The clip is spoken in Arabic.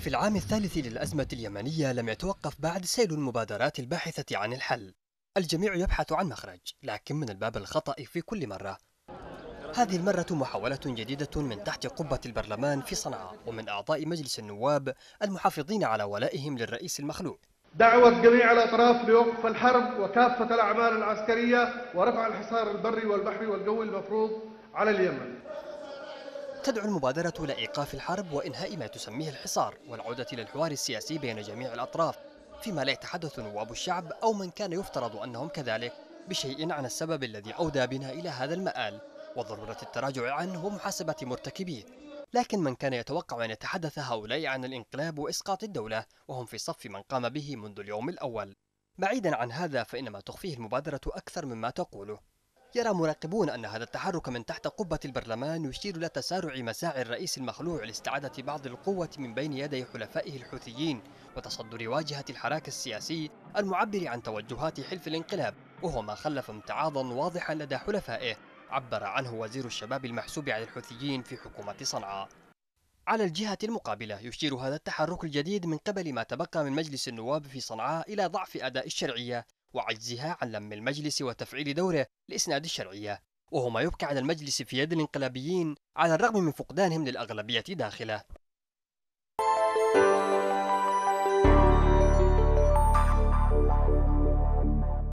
في العام الثالث للأزمة اليمنية لم يتوقف بعد سيل المبادرات الباحثة عن الحل الجميع يبحث عن مخرج لكن من الباب الخطأ في كل مرة هذه المرة محاولة جديدة من تحت قبة البرلمان في صنعاء ومن أعضاء مجلس النواب المحافظين على ولائهم للرئيس المخلوع دعوة جميع الأطراف لوقف الحرب وكافة الأعمال العسكرية ورفع الحصار البري والبحري والجوي المفروض على اليمن تدعو المبادرة إلى إيقاف الحرب وإنهاء ما تسميه الحصار والعودة إلى الحوار السياسي بين جميع الأطراف فيما لا يتحدث نواب الشعب أو من كان يفترض أنهم كذلك بشيء عن السبب الذي أودى بنا إلى هذا المآل وضرورة التراجع عنه ومحاسبة مرتكبيه لكن من كان يتوقع أن يتحدث هؤلاء عن الانقلاب وإسقاط الدولة وهم في صف من قام به منذ اليوم الأول بعيدا عن هذا فإن ما تخفيه المبادرة أكثر مما تقوله يرى مراقبون أن هذا التحرك من تحت قبة البرلمان يشير إلى تسارع مساعي الرئيس المخلوع لاستعادة بعض القوة من بين يدي حلفائه الحوثيين وتصدر واجهة الحراك السياسي المعبر عن توجهات حلف الانقلاب وهو ما خلف امتعاضا واضحا لدى حلفائه عبر عنه وزير الشباب المحسوب على الحوثيين في حكومة صنعاء على الجهة المقابلة يشير هذا التحرك الجديد من قبل ما تبقى من مجلس النواب في صنعاء إلى ضعف أداء الشرعية وعجزها عن لم المجلس وتفعيل دوره لإسناد الشرعية وهو ما يبكى على المجلس في يد الانقلابيين على الرغم من فقدانهم للأغلبية داخله